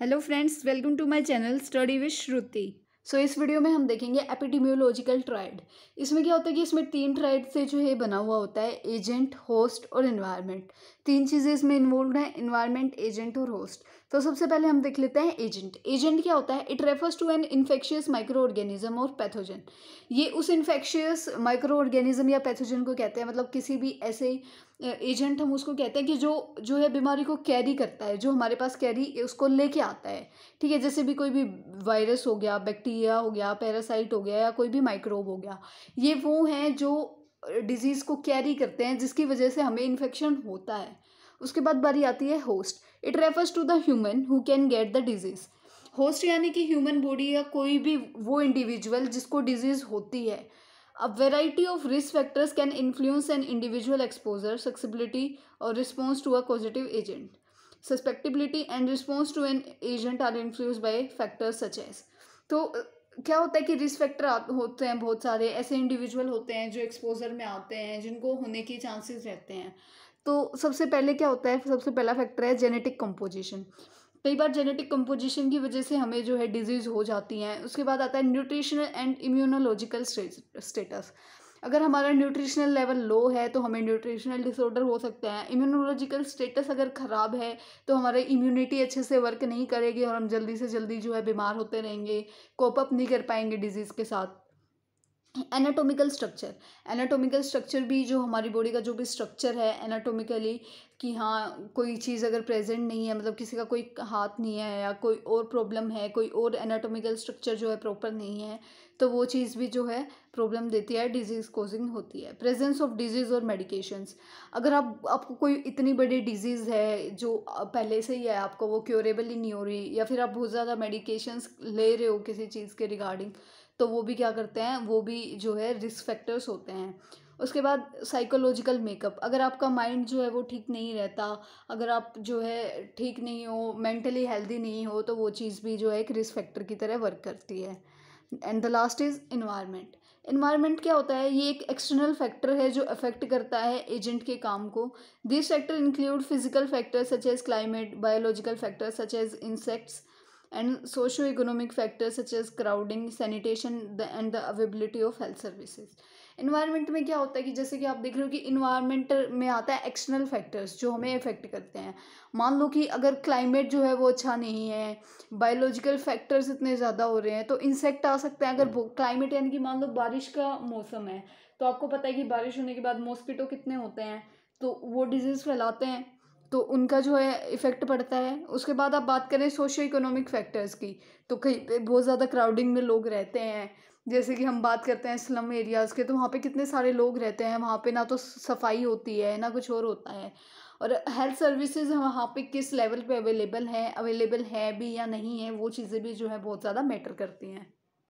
Hello friends welcome to my channel study with Shruti so इस video में हम देखेंगे एपिडेमियोलॉजिकल ट्राइड इसमें क्या होता है कि इसमें तीन ट्राइड से जो है बना हुआ होता है एजेंट होस्ट और इन्वायरमेंट तीन चीज़ें इसमें इन्वॉल्व हैं इन्वायरमेंट एजेंट और होस्ट तो सबसे पहले हम देख लेते हैं एजेंट एजेंट क्या होता है it refers to an infectious microorganism pathogen ये उस इन्फेक्शियस माइक्रो ऑर्गेनिज्म या पैथोजन को कहते हैं मतलब किसी भी ऐसे एजेंट हम उसको कहते हैं कि जो जो है बीमारी को कैरी करता है जो हमारे पास कैरी उसको लेके आता है ठीक है जैसे भी कोई भी वायरस हो गया बैक्टीरिया हो गया पैरासाइट हो गया या कोई भी माइक्रोब हो गया ये वो हैं जो डिजीज़ को कैरी करते हैं जिसकी वजह से हमें इन्फेक्शन होता है उसके बाद बारी आती है host it refers to the human who can get the disease host यानी कि ह्यूमन बॉडी या कोई भी वो इंडिविजुअल जिसको डिजीज़ होती है a variety of risk factors can influence an individual exposure susceptibility और response to a positive agent susceptibility and response to an agent are influence by factors such as तो क्या होता है कि रिस्क फैक्टर होते हैं बहुत सारे ऐसे इंडिविजुअल होते हैं जो एक्सपोजर में आते हैं जिनको होने के चांसेस रहते हैं तो सबसे पहले क्या होता है सबसे पहला फैक्टर है जेनेटिक कंपोजिशन कई बार जेनेटिक कंपोजिशन की वजह से हमें जो है डिजीज़ हो जाती हैं उसके बाद आता है न्यूट्रिशनल एंड इम्यूनोलॉजिकल स्टेटस अगर हमारा न्यूट्रिशनल लेवल लो है तो हमें न्यूट्रिशनल डिसऑर्डर हो सकते हैं इम्यूनोलॉजिकल स्टेटस अगर ख़राब है तो हमारे इम्यूनिटी अच्छे से वर्क नहीं करेगी और हम जल्दी से जल्दी जो है बीमार होते रहेंगे कोप अप नहीं कर पाएंगे डिजीज़ के साथ एनाटोमिकल स्ट्रक्चर एनाटोमिकल स्ट्रक्चर भी जो हमारी बॉडी का जो भी स्ट्रक्चर है एनाटोमिकली कि हाँ कोई चीज़ अगर प्रेजेंट नहीं है मतलब किसी का कोई हाथ नहीं है या कोई और प्रॉब्लम है कोई और एनाटोमिकल स्ट्रक्चर जो है प्रॉपर नहीं है तो वो चीज़ भी जो है प्रॉब्लम देती है डिजीज़ कोजिंग होती है प्रेजेंस ऑफ डिजीज़ और मेडिकेशंस अगर आप आपको कोई इतनी बड़ी डिजीज़ है जो पहले से ही है आपको वो क्योरेबल ही नहीं हो रही या फिर आप बहुत ज़्यादा मेडिकेशंस ले रहे हो किसी चीज़ के रिगार्डिंग तो वो भी क्या करते हैं वो भी जो है रिस्क फैक्टर्स होते हैं उसके बाद साइकोलॉजिकल मेकअप अगर आपका माइंड जो है वो ठीक नहीं रहता अगर आप जो है ठीक नहीं हो मेंटली हेल्दी नहीं हो तो वो चीज़ भी जो है एक रिस्क फैक्टर की तरह वर्क करती है and the last is environment environment क्या होता है ये एक एक्सटर्नल फैक्टर है जो अफेक्ट करता है एजेंट के काम को this factor include physical factors such as climate biological factors such as insects and socio-economic factors such as crowding sanitation the, and the availability of health services environment में क्या होता है कि जैसे कि आप देख रहे हो कि इन्वायरमेंट में आता है एक्सटर्नल फैक्टर्स जो हमें इफेक्ट करते हैं मान लो कि अगर क्लाइमेट जो है वो अच्छा नहीं है बायोलॉजिकल फैक्टर्स इतने ज़्यादा हो रहे हैं तो इंसेक्ट आ सकते हैं अगर क्लाइमेट हम्म। यानी कि मान लो बारिश का मौसम है तो आपको पता है कि बारिश होने के बाद मॉस्किटो कितने होते हैं तो वो डिजीज़ फैलाते हैं तो उनका जो है इफ़ेक्ट पड़ता है उसके बाद आप बात करें सोशो इकोनॉमिक फैक्टर्स की तो कहीं बहुत ज़्यादा क्राउडिंग में लोग रहते हैं जैसे कि हम बात करते हैं स्लम एरियाज़ के तो वहाँ पे कितने सारे लोग रहते हैं वहाँ पे ना तो सफाई होती है ना कुछ और होता है और हेल्थ सर्विसेज वहाँ पे किस लेवल पे अवेलेबल हैं अवेलेबल है भी या नहीं है वो चीज़ें भी जो है बहुत ज़्यादा मैटर करती हैं